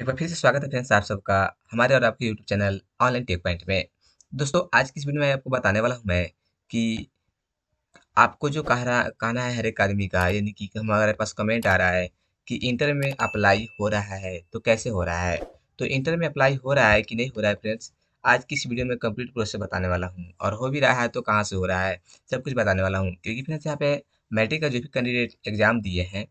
एक बार फिर से स्वागत है फ्रेंड्स आप सबका हमारे और आपके YouTube channel online tech point में दोस्तों आज की इस वीडियो में आपको बताने वाला हूँ मैं कि आपको जो कह रहा कहना है हर एक आदमी का यानी कि हमारे पास कमेंट आ रहा है कि इंटर में अप्लाई हो रहा है तो कैसे हो रहा है तो इंटर में अप्लाई हो रहा है कि नहीं हो रहा है फ्रेंड्स आज की इस वीडियो में कम्प्लीट प्रोसेस बताने वाला हूँ और हो भी रहा है तो कहाँ से हो रहा है सब कुछ बताने वाला हूँ क्योंकि फ्रेंड्स यहाँ पे मैट्रिक का जो भी कैंडिडेट एग्ज़ाम दिए हैं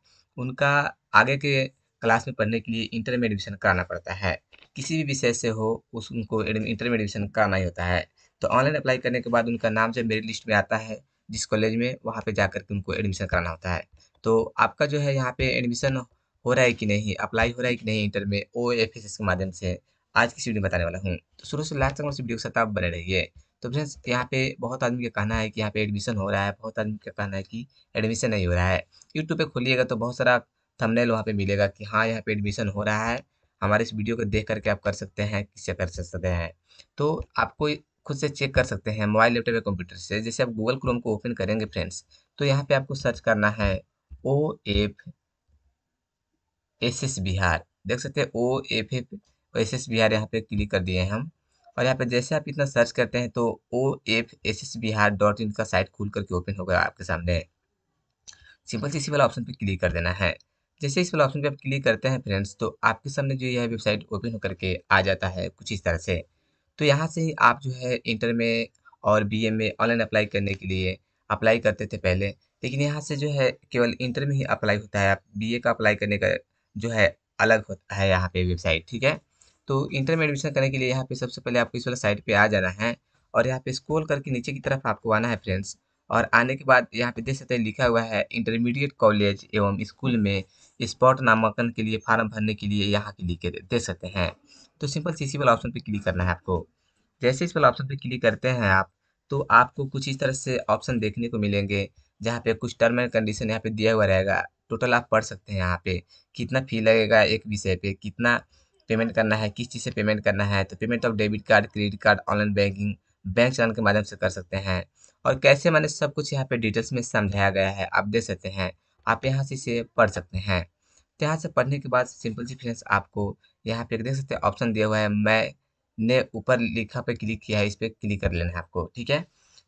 उनका आगे के क्लास में पढ़ने के लिए इंटर में एडमिशन कराना पड़ता है किसी भी विषय से हो उस उनको इंटर में एडमिशन कराना ही होता है तो ऑनलाइन अप्लाई करने के बाद उनका नाम जो मेरिट लिस्ट में आता है जिस कॉलेज में वहाँ पर जा के उनको एडमिशन कराना होता है तो आपका जो है यहाँ पे एडमिशन हो रहा है कि नहीं अप्लाई हो रहा है कि नहीं इंटर में ओ एफ एस एस के माध्यम से आज की वीडियो में बताने वाला हूँ तो शुरू से लास्ट तक उस वीडियो के साथ आप बने रहिए तो फ्रेंड्स यहाँ पे बहुत आदमी का कहना है कि यहाँ पे एडमिशन हो रहा है बहुत आदमी का कहना है कि एडमिशन नहीं हो रहा है यूट्यूब पे खोलिएगा तो बहुत सारा थंबनेल वहाँ पे मिलेगा कि हाँ यहाँ पे एडमिशन हो रहा है हमारे इस वीडियो को देख करके आप कर सकते हैं किससे तो कर सकते हैं तो आपको खुद से चेक कर सकते हैं मोबाइल लैपटॉप या कंप्यूटर से जैसे आप गूगल क्रोम को ओपन करेंगे फ्रेंड्स तो यहाँ पे आपको सर्च करना है O F S S Bihar देख सकते हैं O F F S S Bihar यहाँ पे क्लिक कर दिए हैं हम और यहाँ पे जैसे आप इतना सर्च करते हैं तो O F S S Bihar dot in का साइट खुल करके ओपन होगा आपके सामने सिंपल से सिंपल ऑप्शन पे क्लिक कर देना है जैसे इस वाला ऑप्शन पे आप क्लिक करते हैं फ्रेंड्स तो आपके सामने जो यह वेबसाइट ओपन होकर के आ जाता है कुछ इस तरह से तो यहाँ से ही आप जो है इंटर में और बी में ऑनलाइन अप्लाई करने के लिए अप्लाई करते थे पहले लेकिन यहाँ से जो है केवल इंटर में ही अप्लाई होता है आप बी का अप्लाई करने का जो है अलग होता है यहाँ पे वेबसाइट ठीक है तो इंटर में एडमिशन करने के लिए यहाँ पे सबसे पहले आपको इस वाला साइट पे आ जाना है और यहाँ पे स्क्रॉल करके नीचे की तरफ आपको आना है फ्रेंड्स और आने के बाद यहाँ पे देख सकते हैं लिखा हुआ है इंटरमीडिएट कॉलेज एवं स्कूल में स्पॉट नामांकन के लिए फार्म भरने के लिए यहाँ क्लिक दे सकते हैं तो सिंपल सी इसी वाला ऑप्शन पे क्लिक करना है आपको जैसे इस वाला ऑप्शन पे क्लिक करते हैं आप तो आपको कुछ इस तरह से ऑप्शन देखने को मिलेंगे जहाँ पे कुछ टर्म एंड कंडीशन यहाँ पे दिया हुआ रहेगा टोटल आप पढ़ सकते हैं यहाँ पे कितना फी लगेगा एक विषय पे कितना पेमेंट करना है किस चीज़ से पेमेंट करना है तो payment of debit card credit card online banking bank चलान के माध्यम से कर सकते हैं और कैसे मैंने सब कुछ यहाँ पे डिटेल्स में समझाया गया है आप देख सकते हैं आप यहाँ से इसे पढ़ सकते हैं तो यहाँ से पढ़ने के बाद सिंपल सी फ्रेंड्स आपको यहाँ पे देख सकते हैं ऑप्शन दिया हुआ है मैं ने ऊपर लिखा पे क्लिक किया है इस पर क्लिक कर लेना है आपको ठीक है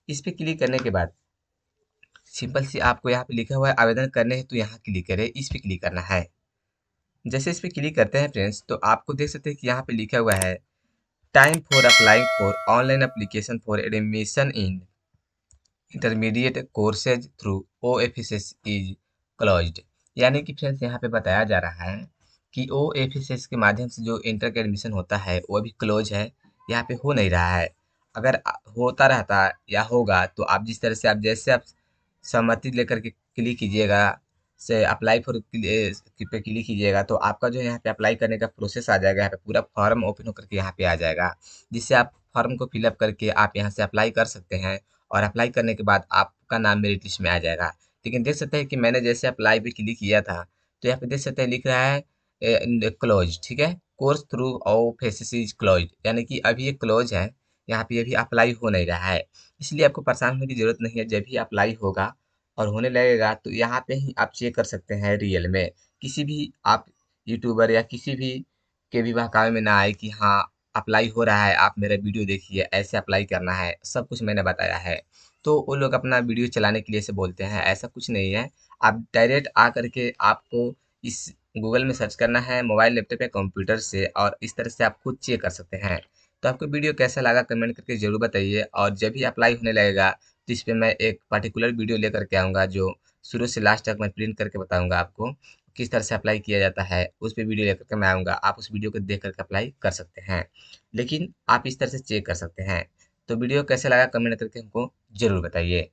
इस पर क्लिक करने के बाद सिंपल सी आपको यहाँ पे लिखा हुआ है आवेदन करने हैं तो यहाँ क्लिक करें इस पर क्लिक करना है जैसे इस पर क्लिक करते हैं फ्रेंड्स तो आपको देख सकते हैं कि यहाँ पे लिखा हुआ है time for applying for online application for admission in intermediate courses through O F S S is close यानी कि फ्रेंड्स यहाँ पे बताया जा रहा है कि ओ एफ एस एस के माध्यम से जो इंटर का एडमिशन होता है वो अभी क्लोज है यहाँ पे हो नहीं रहा है अगर होता रहता या होगा तो आप जिस तरह से आप जैसे आप सहमति लेकर के क्लिक कीजिएगा से अप्लाई फॉर पे क्लिक कीजिएगा तो आपका जो यहाँ पे अप्लाई करने का प्रोसेस आ जाएगा यहाँ पे पूरा फॉर्म ओपन होकर के यहाँ पे आ जाएगा जिससे आप फॉर्म को फिलअप करके आप यहाँ से अप्लाई कर सकते हैं और अप्लाई करने के बाद आपका नाम मेरिट लिस्ट में आ जाएगा लेकिन देख सकते हैं कि मैंने जैसे अप्लाई पर क्लिक किया था तो यहाँ पे देख सकते हैं लिख रहा है क्लोज ठीक है कोर्स थ्रू और फेसिस इज क्लोज यानी कि अभी ये क्लोज है यहाँ पे अभी अप्लाई हो नहीं रहा है इसलिए आपको परेशान होने की ज़रूरत नहीं है जब भी अप्लाई होगा और होने लगेगा तो यहाँ पे ही आप चेक कर सकते हैं रियल में किसी भी आप यूट्यूबर या किसी भी के भी बहकावे में ना आए कि हाँ अप्लाई हो रहा है आप मेरा वीडियो देखिए ऐसे अप्लाई करना है सब कुछ मैंने बताया है तो वो लोग अपना वीडियो चलाने के लिए से बोलते हैं ऐसा कुछ नहीं है आप डायरेक्ट आ करके आपको इस गूगल में सर्च करना है मोबाइल लैपटॉप या कंप्यूटर से और इस तरह से आप खुद चेक कर सकते हैं तो आपको वीडियो कैसा लगा कमेंट करके ज़रूर बताइए और जब भी अप्लाई होने लगेगा तो इस पर मैं एक पर्टिकुलर वीडियो लेकर के आऊँगा जो शुरू से लास्ट तक मैं प्रिंट करके बताऊँगा आपको किस तरह से अप्लाई किया जाता है उस पर वीडियो लेकर के मैं आऊँगा आप उस वीडियो को देख करके अप्लाई कर सकते हैं लेकिन आप इस तरह से चेक कर सकते हैं तो वीडियो कैसे लगा कमेंट करके हमको ज़रूर बताइए